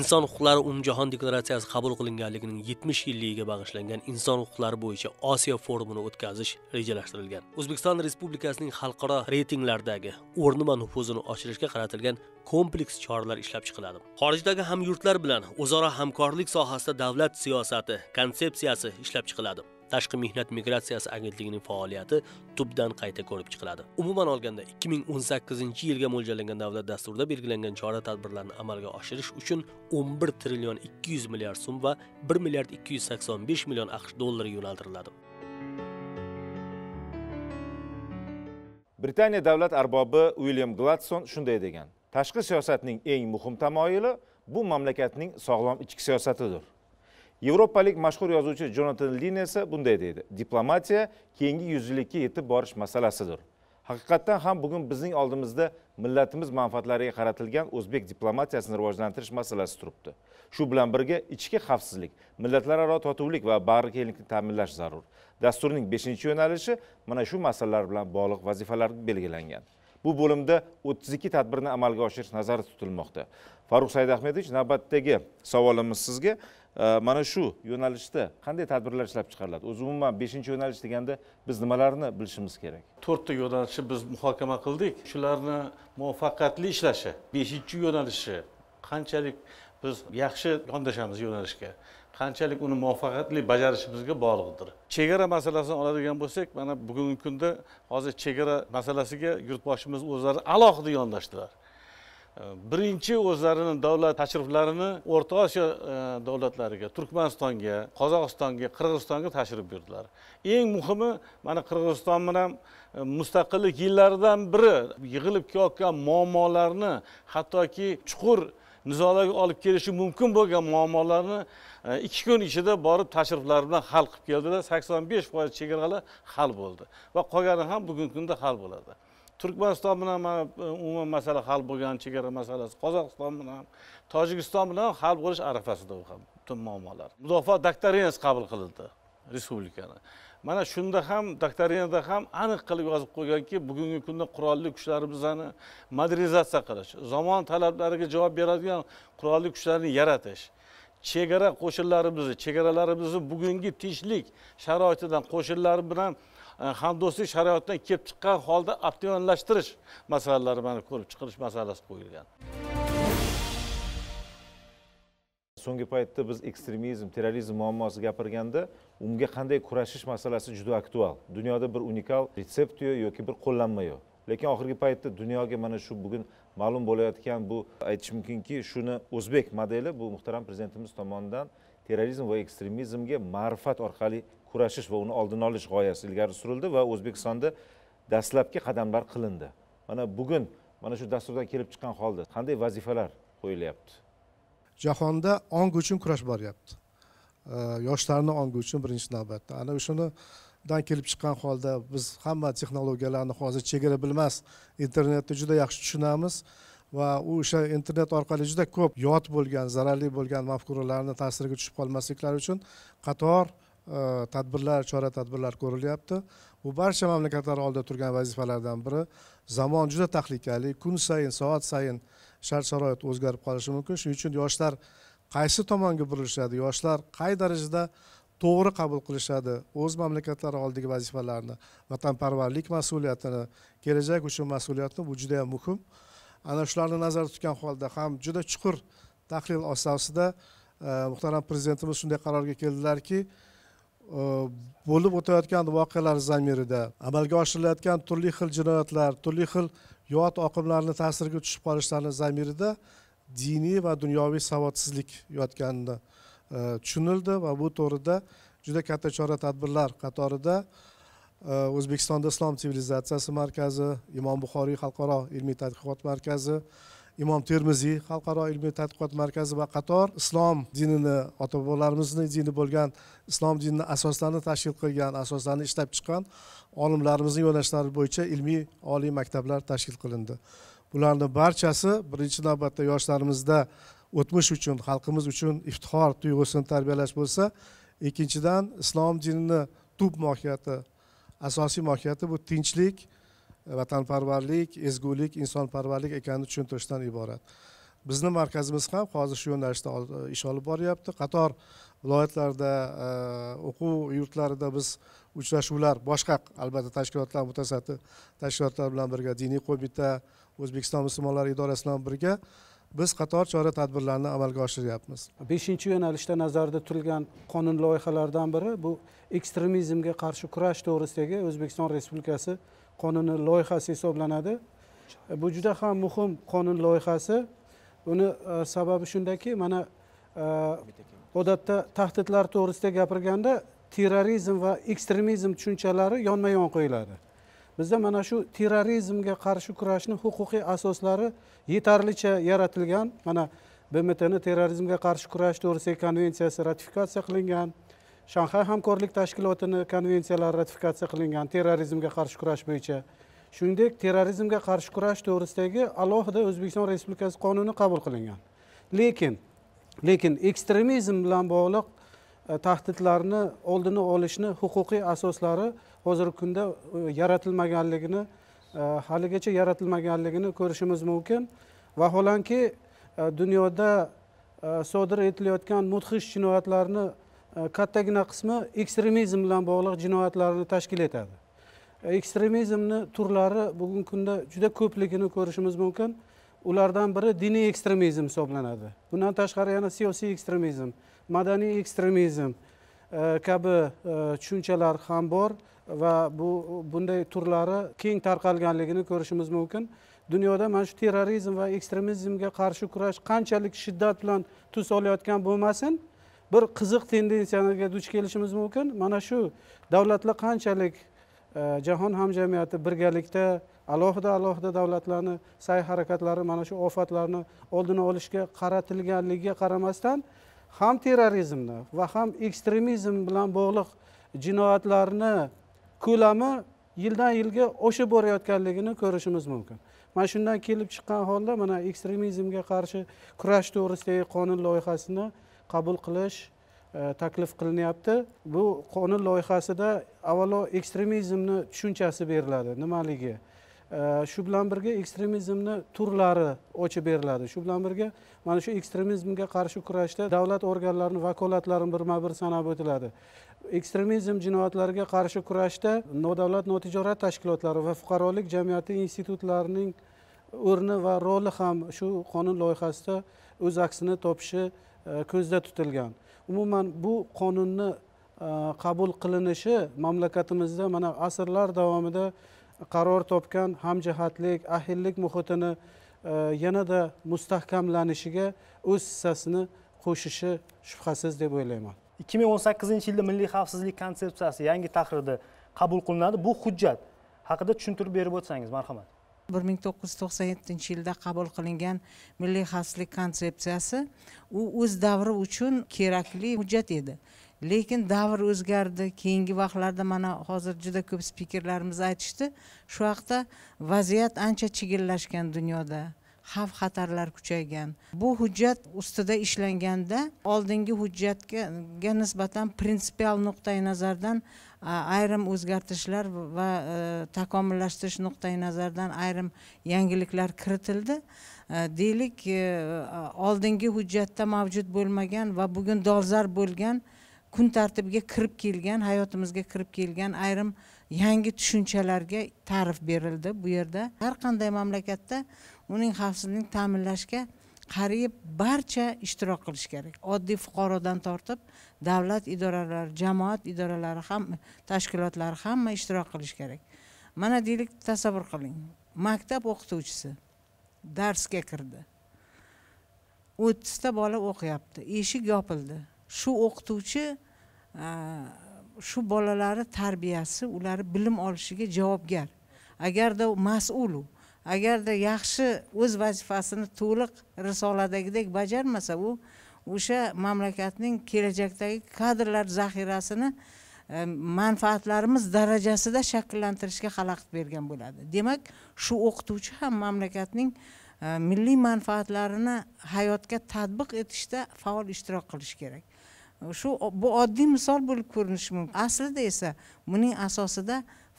Inson huquqlari umumjahon deklaratsiyasi qabul qilinganligining 70 yilligiga bag'ishlangan inson huquqlari bo'yicha Osiyo forumini o'tkazish rejalashtirilgan. O'zbekiston Respublikasining xalqaro reytinglardagi o'rni va nufuzini oshirishga qaratilgan kompleks choralar ishlab chiqiladi. Xorijdagi hamyurtlar bilan o'zaro hamkorlik sohasida davlat siyosati konsepsiyasi ishlab chiqiladi. Tashqi mehnat migratsiyasi agentligining faoliyati tubdan qayta ko'rib chiqiladi. Umuman olganda 2018-yilga mo'ljallangan davlat dasturida belgilangan chora-tadbirlarni amalga oshirish uchun 11 trillion 200 milliard so'm va 1 milliard 285 million AQSh dollari yo'naltiriladi. Britaniya davlat arbobi uilyam gladson shunday degan: "Tashqi siyosatning eng muhim tamoyili bu mamlakatning sog'lom ichki siyosatidir." yevropalik mashhur yozuvchi jonatan lin esa bunday deydi diplomatiya keyingi yuzlikka yetib borish masalasidir haqiqatdan ham bugun bizning oldimizda millatimiz manfaatlariga qaratilgan o'zbek diplomatiyasini rivojlantirish masalasi turibdi shu bilan birga ichki xavfsizlik millatlararo totuvlik va bag'rikenglikni ta'minlash zarur dasturning beshinchi yo'nalishi mana shu masalalar bilan bog'liq vazifalar belgilangan bu bo'limda o'ttiz ikki tadbirni amalga oshirish nazarda tutilmoqda farruh saidahmedovich navbatdagi savolimiz sizga Э, mana shu yo'nalishda qanday tadbirlar ishlab chiqariladi o'zi umuman beshinchi yo'nalish deganda biz nimalarni bilishimiz kerak to'rtta yo'nalishni biz muhokama qildik shularni muvaffaqiyatli ishlashi beshinchi yo'nalishi qanchalik biz yaxshi yondashamiz yo'nalishga qanchalik uni muvaffaqiyatli bajarishimizga bog'liqdir chegara masalasini oladigan bo'lsak mana bugungi kunda hozir chegara masalasiga yurtboshimiz o'zlari alohida yondashdilar birinchi o'zlarini davlat tashriflarini o'rta osiyo e, davlatlariga turkmanistonga qozog'istonga qirg'izistonga tashrif buyurdilar eng muhimi mana qirg'iziston bilan e, mustaqillik yillaridan biri yig'ilib kelayotgan muammolarni hattoki chuqur nizolarga olib kelishi mumkin bo'lgan muammolarni e, ikki kun ichida borib tashriflar bilan hal qilib keldilar sakson besh foiz chegaralar hal bo'ldi va qolgani ham bugungi kunda hal bo'ladi turkmaniston bilan mana e, umuman masala hal bo'lgan chegara masalasi qozog'iston bilan tojikiston bilan hal bo'lish arafasida u ham butun muammolar mudofaa doktrinasi qabul qilindi respublikani mana shunda ham doktrinada ham aniq qilib yozib qo'yganki bugungi kunda qurolli kuchlarimizni modernizatsiya qilish zamon talablariga javob beradigan qurolli kuchlarni yaratish chegara qo'shinlarimizni chegaralarimizni bugungi tinchlik sharoitidan qo'shinlar bilan E, hamdo'stlik sharoitidan kelib chiqqan holda optimallashtirish masalalari mana ko'rib chiqilish masalasi qo'yilgan so'nggi paytda biz ekstremizm terrorizm muammosi gapirganda unga qanday kurashish masalasi juda aktual dunyoda bir unikal retsept yo'q yoki bir qo'llanma yo'q lekin oxirgi paytda dunyoga mana shu bugun ma'lum bo'layotgan bu aytish mumkinki shuni o'zbek modeli bu muhtaram prezidentimiz tomonidan terrorizm va ekstremizmga ma'rifat orqali kurashish va uni oldini olish g'oyasi ilgari surildi va o'zbekistonda dastlabki qadamlar qilindi mana bugun mana shu dasturdan kelib chiqqan holda qanday vazifalar qo'yilyapti jahonda ong uchun kurash boryapti yoshlarni ongi uchun birinchi navbatda ana o'shanidan kelib chiqqan holda biz hamma texnologiyalarni hozir chegara bilmas internetni juda yaxshi tushunamiz va u o'sha internet orqali juda ko'p yot bo'lgan zararli bo'lgan mafkuralarni ta'siriga tushib qolmasliklari uchun qator Э, tadbirlar chora tadbirlar ko'rilyapti bu barcha mamlakatlar oldida turgan vazifalardan biri zamon juda tahlikali kun sayin soat sayin shart sharoit o'zgarib qolishi mumkin shuning uchun yoshlar qaysi tomonga burilishadi yoshlar qay darajada to'g'ri qabul qilishadi o'z mamlakatlari oldidagi vazifalarni vatanparvarlik mas'uliyatini kelajak uchun mas'uliyatni bu juda yam muhim ana shularni nazarda tutgan holda ham juda chuqur tahlil asosida e, muhtaram prezidentimiz shunday qarorga keldilarki Э, bo'lib o'tayotgan voqealar zamirida amalga oshirilayotgan turli xil jinoyatlar turli xil yot oqimlarni ta'siriga tushib qolishlarini zamirida diniy va dunyoviy savodsizlik yotganini e, tushunildi va bu to'g'rida juda katta chora tadbirlar qatorida e, o'zbekistonda islom sivilizatsiyasi markazi imom buxoriy xalqaro ilmiy tadqiqot markazi imom termiziy xalqaro ilmiy tadqiqot markazi va qator islom dinini ota bobolarimizni dini bo'lgan islom dinini asoslarini tashkil qilgan asoslarini ishlab chiqqan olimlarimizni yo'nalishlari bo'yicha ilmiy oliy maktablar tashkil qilindi bularni barchasi birinchi navbatda yoshlarimizda o'tmish uchun xalqimiz uchun iftixor tuyg'usini tarbiyalash bo'lsa ikkinchidan islom dinini tub mohiyati asosiy mohiyati bu tinchlik vatanparvarlik ezgulik insonparvarlik ekanini tushuntirishdan iborat bizni markazimiz ham hozir shu yo'nalishda ish olib boryapti qator viloyatlarda e, o'quv yurtlarida biz uchrashuvlar boshqa albatta tashkilotlar mutasaddi tashkilotlar bilan birga diniy qo'mita o'zbekiston musulmonlari idorasi bilan birga biz qator chora tadbirlarni amalga oshiryapmiz beshinchi yo'nalishda nazarda tutilgan qonun loyihalaridan biri bu ekstremizmga qarshi kurash to'g'risidagi o'zbekiston respublikasi qonuni loyihasi hisoblanadi e, bu juda ham muhim qonun loyihasi uni e, sababi shundaki mana e, odatda tahdidlar to'g'risida gapirganda terrorizm va ekstremizm tushunchalari yonma yon qo'yiladi bizda mana shu terrorizmga qarshi kurashni huquqiy asoslari yetarlicha yaratilgan mana bmtni terrorizmga qarshi kurash to'g'risidagi konvensiyasi ratifikatsiya qilingan shanxay hamkorlik tashkilotini konvensiyalari ratifikatsiya qilingan terrorizmga qarshi kurash bo'yicha shuningdek terrorizmga qarshi kurash to'g'risidagi alohida o'zbekiston respublikasi qonuni qabul qilingan lekin lekin ekstremizm bilan bog'liq e, tahdidlarni oldini olishni huquqiy asoslari hozirgi kunda e, yaratilmaganligini e, haligacha yaratilmaganligini ko'rishimiz mumkin vaholanki dunyoda sodir etilayotgan mudhish jinoyatlarni Э, kattagina qismi ekstremizm bilan bog'liq jinoyatlarni tashkil etadi э, ekstremizmni turlari bugungi kunda juda ko'pligini ko'rishimiz mumkin ulardan biri diniy ekstremizm hisoblanadi bundan tashqari yana siyosiy ekstremizm madaniy ekstremizm e, kabi e, tushunchalar ham bor va bu bunday turlari keng tarqalganligini ko'rishimiz mumkin dunyoda mana shu terrorizm va ekstremizmga qarshi kurash qanchalik shiddat bilan tus olayotgan bo'lmasin bir qiziq tendensiyaga duch kelishimiz mumkin mana shu davlatlar qanchalik e, jahon hamjamiyati birgalikda alohida alohida davlatlarni sa'y harakatlari mana shu ofatlarni oldini olishga qaratilganligiga qaramasdan ham terrorizmni va ham ekstremizm bilan bog'liq jinoyatlarni ko'lami yildan yilga oshib borayotganligini ko'rishimiz mumkin mana shundan kelib chiqqan holda mana ekstremizmga qarshi kurash to'g'risidagi qonun loyihasini qabul qilish e, taklif qilinyapti bu qonun loyihasida avvalo ekstremizmni tushunchasi beriladi nimaligi e, shu bilan birga ekstremizmni turlari ochib beriladi shu bilan birga mana shu ekstremizmga qarshi kurashda davlat organlarini vakolatlarini birma bir sanab o'tiladi ekstremizm jinoyatlariga qarshi kurashda nodavlat notijorat tashkilotlari va fuqarolik jamiyati institutlarining o'rni va roli ham shu qonun loyihasida o'z aksini topishi E, ko'zda tutilgan umuman bu qonunni e, qabul qilinishi mamlakatimizda mana asrlar davomida qaror topgan hamjihatlik ahillik muhitini e, yanada mustahkamlanishiga o'z hissasini qo'shishi shubhasiz deb o'ylayman ikki ming o'n sakkizinchi yilda milliy xavfsizlik konsepsiyasi yangi tahrirda qabul qilinadi bu hujjat haqida tushuntirib berib o'tsangiz marhamat bir ming to'qqiz yuz to'qson yettinchi yilda qabul qilingan milliy xavfsizlik konsepsiyasi u o'z davri uchun kerakli hujjat edi lekin davr o'zgardi keyingi vaqtlarda mana hozir juda ko'p spikerlarimiz aytishdi shu vaqtda vaziyat ancha chigillashgan dunyoda xavf xatarlar kuchaygan bu hujjat ustida ishlanganda oldingi hujjatga nisbatan prinsipial nuqtai nazardan ayrim o'zgartirishlar va e, takomillashtirish nuqtai nazaridan ayrim yangiliklar kiritildi e, deylik e, oldingi hujjatda mavjud bo'lmagan va bugun dolzarb bo'lgan kun tartibiga kirib kelgan hayotimizga kirib kelgan ayrim yangi tushunchalarga ta'rif berildi bu yerda har qanday mamlakatda uning xavfsizligini ta'minlashga qariyb barcha ishtirok qilishi kerak oddiy fuqarodan tortib davlat idoralari jamoat idoralari ham tashkilotlari hamma ishtirok qilishi kerak mana deylik tasavvur qiling maktab o'qituvchisi darsga kirdi o'ttizta bola o'qiyapti eshik yopildi shu o'qituvchi shu bolalari tarbiyasi ular bilim olishiga javobgar agarda mas'ul u agarda yaxshi o'z vazifasini to'liq risoladagidek bajarmasa u o'sha mamlakatning kelajakdagi kadrlar zaxirasini e, manfaatlarimiz darajasida shakllantirishga xalaqit bergan bo'ladi demak shu o'qituvchi ham mamlakatning e, milliy manfaatlarini hayotga tatbiq etishda faol ishtirok qilishi kerak shu bu oddiy misol bo'lib ko'rinishi mumkin aslida esa buning asosida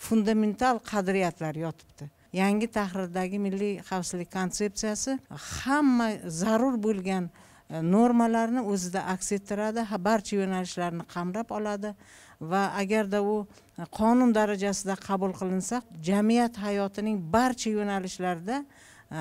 fundamental qadriyatlar yotibdi yangi tahrirdagi milliy xavfsizlik konsepsiyasi hamma zarur bo'lgan e, normalarni o'zida aks ettiradi barcha yo'nalishlarni qamrab oladi va agarda u qonun darajasida qabul qilinsa jamiyat hayotining barcha yo'nalishlarida Э,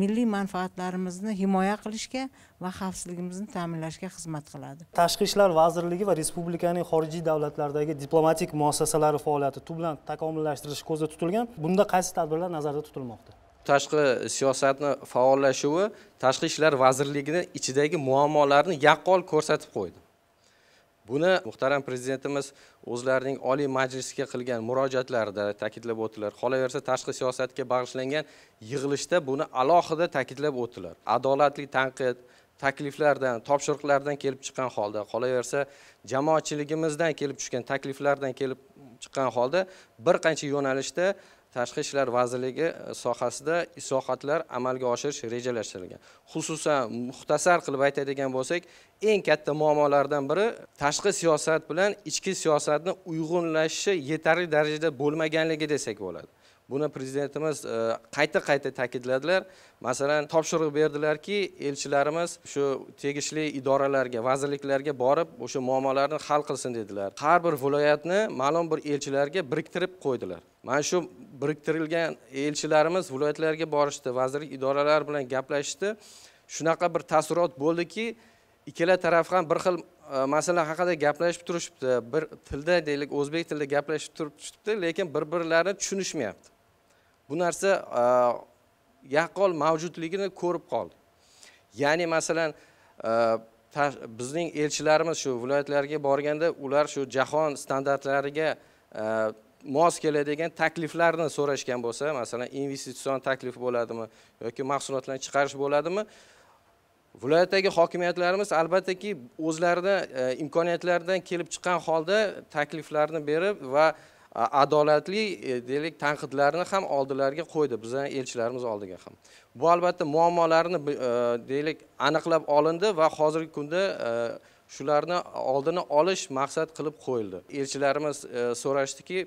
milliy manfaatlarimizni himoya qilishga va xavfsizligimizni ta'minlashga xizmat qiladi tashqi ishlar vazirligi va respublikaning xorijiy davlatlardagi diplomatik muassasalari faoliyati bilan takomillashtirish ko'zda tutilgan bunda qaysi tadbirlar nazarda tutilmoqda tashqi siyosatni faollashuvi tashqi ishlar vazirligini ichidagi muammolarni yaqqol ko'rsatib qo'ydi buni muhtaram prezidentimiz o'zlarining oliy majlisga qilgan murojaatlarida ta'kidlab o'tdilar qolaversa tashqi siyosatga bag'ishlangan yig'ilishda buni alohida ta'kidlab o'tdilar adolatli tanqid takliflardan topshiriqlardan kelib chiqqan holda qolaversa jamoatchiligimizdan kelib tushgan takliflardan kelib chiqqan holda bir qancha yo'nalishda tashqi ishlar vazirligi e, sohasida islohotlar amalga oshirish rejalashtirilgan xususan muxtasar qilib aytadigan bo'lsak eng katta muammolardan biri tashqi siyosat bilan ichki siyosatni uyg'unlashishi yetarli darajada bo'lmaganligi desak bo'ladi buni prezidentimiz e, qayta qayta ta'kidladilar masalan topshiriq berdilarki elchilarimiz shu tegishli idoralarga vazirliklarga borib o'sha muammolarni hal qilsin dedilar har bir viloyatni ma'lum bir elchilarga biriktirib qo'ydilar mana shu biriktirilgan elchilarimiz viloyatlarga borishdi vazirlik idoralari bilan gaplashishdi shunaqa bir taassurot bo'ldiki ikkala taraf ham bir xil e, masala haqida gaplashib turishibdi bir tilda deylik o'zbek tilida gaplashib turibdi lekin bir birlarini tushunishmayapti bu narsa e, yaqqol mavjudligini ko'rib qoldi ya'ni masalan e, bizning elchilarimiz shu viloyatlarga borganda ular shu jahon standartlariga e, mos keladigan takliflarni so'rashgan bo'lsa masalan investitsion taklif bo'ladimi yoki mahsulotlarni chiqarish bo'ladimi viloyatdagi hokimiyatlarimiz albattaki o'zlarini imkoniyatlaridan kelib chiqqan holda takliflarni berib va adolatli e, deylik tanqidlarni ham oldilariga qo'ydi bizani elchilarimiz oldiga ham bu albatta muammolarni e, deylik aniqlab olindi va hozirgi kunda e, shularni oldini olish maqsad qilib qo'yildi elchilarimiz so'rashdiki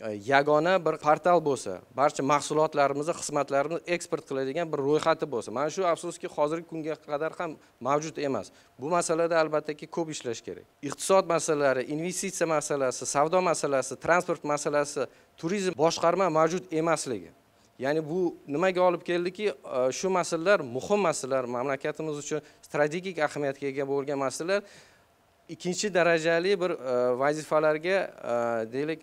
Э, yagona bir portal bo'lsa barcha mahsulotlarimizni xizmatlarimizni eksport qiladigan bir ro'yxati bo'lsa mana shu afsuski hozirgi kunga qadar ham mavjud emas bu masalada albattaki ko'p ishlash kerak iqtisod masalalari investitsiya masalasi savdo masalasi transport masalasi turizm boshqarma mavjud emasligi ya'ni bu nimaga olib keldiki shu masalalar muhim masalalar mamlakatimiz uchun strategik ahamiyatga ega bo'lgan masalalar ikkinchi darajali bir vazifalarga deylik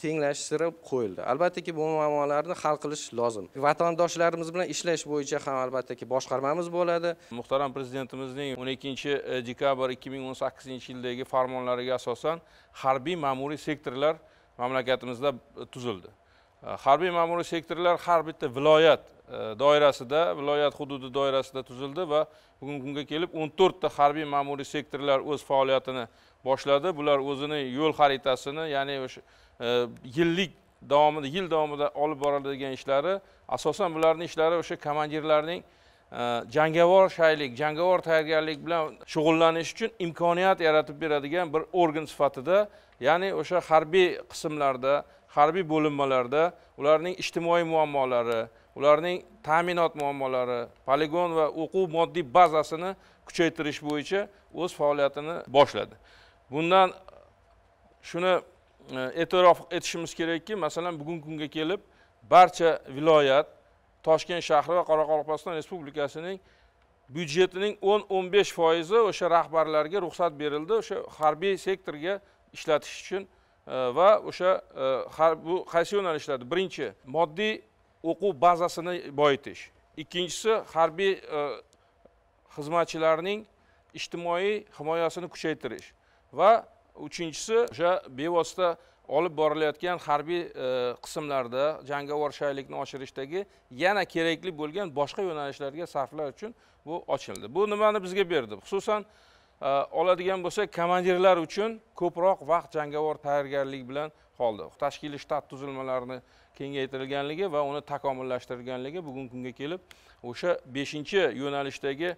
tenglashtirib qo'yildi albattaki bu muammolarni hal qilish lozim vatandoshlarimiz bilan ishlash bo'yicha ham albattaki boshqarmamiz bo'ladi muhtaram prezidentimizning 12 dekabr 2018 yildagi farmonlariga asosan harbiy ma'muriy sektorlar mamlakatimizda tuzildi e, harbiy ma'muriy sektorlar har bitta viloyat e, doirasida viloyat hududi doirasida tuzildi va bugungi kunga kelib 14 ta harbiy ma'muriy sektorlar o'z faoliyatini boshladi bular o'zini yo'l xaritasini ya'ni o'sha E, yillik davomida yil davomida olib boriladigan ishlari asosan bularni ishlari o'sha komandirlarning e, jangovar shaylik jangovar tayyorgarlik bilan shug'ullanish uchun imkoniyat yaratib beradigan bir organ sifatida ya'ni o'sha harbiy qismlarda harbiy bo'linmalarda ularning ijtimoiy muammolari ularning ta'minot muammolari poligon va o'quv moddiy bazasini kuchaytirish bo'yicha o'z faoliyatini boshladi bundan shuni e'tirof etishimiz kerakki masalan bugungi kunga kelib barcha viloyat toshkent shahri va qoraqalpog'iston respublikasining byudjetining o'n o'n besh foizi o'sha rahbarlarga ruxsat berildi o'sha harbiy sektorga ishlatish uchun e, va o'sha e, bu qaysi yo'nalishlarda birinchi moddiy o'quv bazasini boyitish ikkinchisi harbiy e, xizmatchilarning ijtimoiy himoyasini kuchaytirish va uchinchisi o'sha bevosita olib borilayotgan harbiy e, qismlarda jangovar shaylikni oshirishdagi yana kerakli bo'lgan boshqa yo'nalishlarga sarflar uchun bu ochildi bu nimani bizga berdi xususan e, oladigan bo'lsak komandirlar uchun ko'proq vaqt jangovar tayyorgarlik bilan qoldi tashkiliy shtab tuzilmalarini kengaytirilganligi va uni takomillashtirilganligi bugungi kunga kelib o'sha beshinchi yo'nalishdagi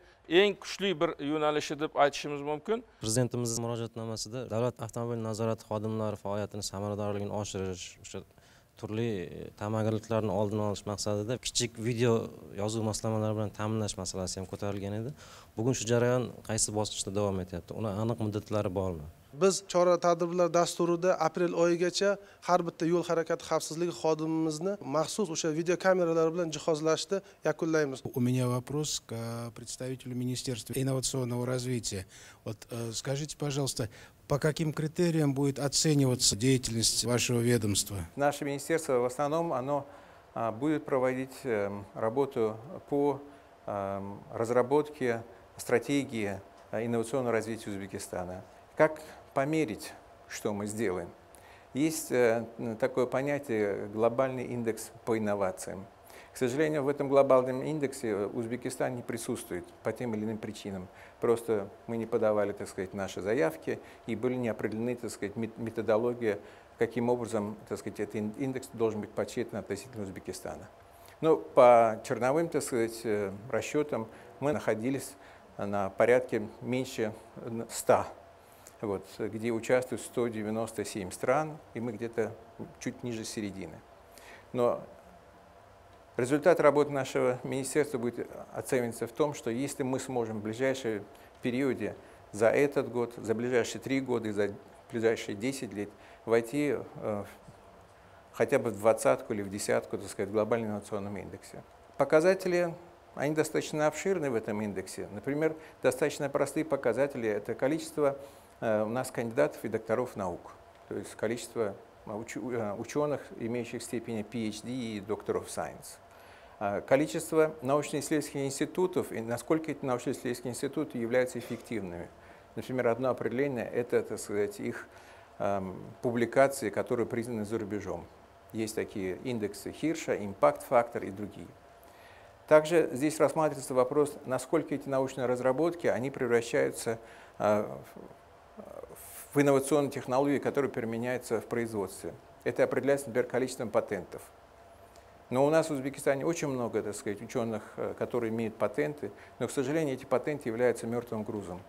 eng kuchli bir yo'nalishi deb aytishimiz mumkin prezidentimiz murojaatnomasida davlat avtomobil nazorati xodimlari faoliyatini samaradorligini oshirish o'sha turli e, tamagirliklarni oldini olish maqsadida kichik video yozuv moslamalar bilan ta'minlash masalasi ham ko'tarilgan edi bugun shu jarayon qaysi bosqichda davom etyapti uni aniq muddatlari bormi biz chora tadbirlar dasturida aprel oyigacha har bitta yo'l harakati xavfsizligi xodimimizni maxsus o'sha videokameralar bilan jihozlashni yakunlaymiz у меня вопрос к представителю министерства инновационного развития вот э, скажите пожалуйста По каким критериям будет оцениваться деятельность вашего ведомства? Наше министерство в основном оно а, будет проводить эм, работу по эм, разработке стратегии э, инновационного развития Узбекистана. Как померить, что мы сделаем. Есть э, такое понятие глобальный индекс по инновациям. К сожалению, в этом глобальном индексе Узбекистан не присутствует по тем или иным причинам. Просто мы не подавали, так сказать, наши заявки и были не определены, так сказать, методология, каким образом, так сказать, этот индекс должен быть подсчитан относительно Узбекистана. Но по черновым, так сказать, э, расчетам мы находились на порядке меньше 100 вот, где участвуют 197 стран, и мы где-то чуть ниже середины. Но результат работы нашего министерства будет оцениваться в том, что если мы сможем в ближайшем периоде за этот год, за ближайшие три года и за ближайшие 10 лет войти э, хотя бы в двадцатку или в десятку, так сказать, в глобальном инновационном индексе. Показатели, они достаточно обширны в этом индексе. Например, достаточно простые показатели – это количество Э, у нас кандидатов и докторов наук, то есть количество э, э, ученых, имеющих степени PhD и докторов of Science. Количество научно-исследовательских институтов и насколько эти научно-исследовательские институты являются эффективными. Например, одно определение – это, так сказать, их эм, публикации, которые признаны за рубежом. Есть такие индексы Хирша, импакт-фактор и другие. Также здесь рассматривается вопрос, насколько эти научные разработки они превращаются в в инновационной технологии, которая применяется в производстве. Это определяется, например, количеством патентов. Но у нас в Узбекистане очень много, так сказать, ученых, э, которые имеют патенты, но, к сожалению, эти патенты являются мертвым грузом.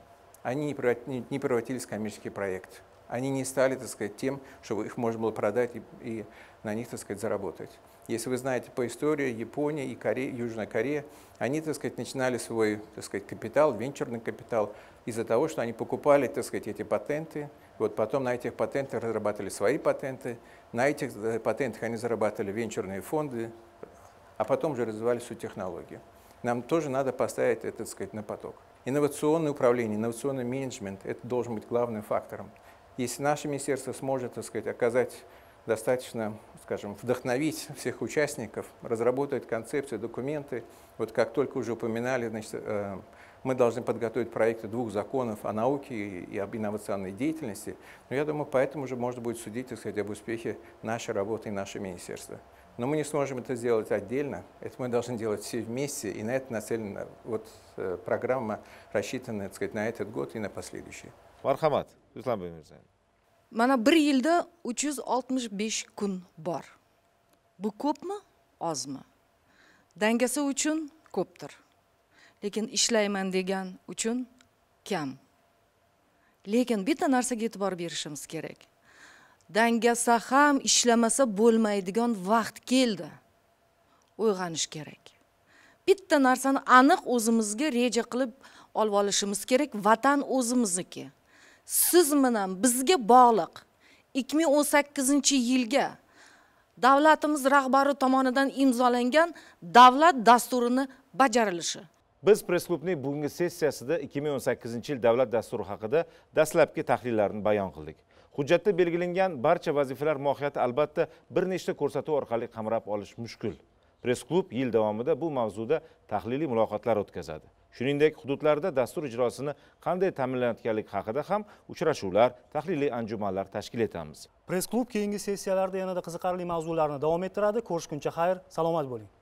Они не превратились в коммерческий проект. Они не стали, так сказать, тем, чтобы их можно было продать и, и на них, так сказать, заработать. Если вы знаете по истории, Япония и Корея, Южная Корея, они, так сказать, начинали свой, так сказать, капитал, венчурный капитал, из-за того, что они покупали, так сказать, эти патенты, вот потом на этих патентах разрабатывали свои патенты, на этих э, патентах они зарабатывали венчурные фонды, а потом уже развивали всю технологию. Нам тоже надо поставить это, так сказать, на поток. Инновационное управление, инновационный менеджмент – это должен быть главным фактором. Если наше министерство сможет, так сказать, оказать достаточно, скажем, вдохновить всех участников, разработать концепцию, документы. Вот как только уже упоминали, значит, э, мы должны подготовить проекты двух законов о науке и об инновационной деятельности. Но я думаю, поэтому уже можно будет судить, так сказать, об успехе нашей работы и нашего министерства. Но мы не сможем это сделать отдельно, это мы должны делать все вместе, и на это нацелена вот э, программа, рассчитанная, так сказать, на этот год и на последующие. Мархамат, Ислам Баймирзаев. mana bir yilda 365 kun bor bu ko'pmi ozmi dangasa uchun ko'pdir lekin ishlayman degan uchun kam lekin bitta narsaga e'tibor berishimiz kerak dangasa ham ishlamasa bo'lmaydigan vaqt keldi uyg'onish kerak bitta narsani aniq o'zimizga reja qilib olib olishimiz kerak vatan o'zimizniki siz bilan bizga bog'liq 2018 yilga davlatimiz rahbari tomonidan imzolangan davlat dasturini bajarilishi biz press klubning bugungi sessiyasida 2018 yil davlat dasturi haqida dastlabki tahlillarni bayon qildik hujjatda belgilangan barcha vazifalar mohiyati albatta bir nechta ko'rsatuv orqali qamrab olish mushkul press klub yil davomida bu mavzuda tahliliy muloqotlar o'tkazadi shuningdek hududlarda dastur ijrosini qanday ta'minlanayotganligi haqida ham uchrashuvlar tahliliy anjumanlar tashkil etamiz press klub keyingi sessiyalarda yanada qiziqarli mavzularni davom ettiradi ko'rishguncha xayr salomat bo'ling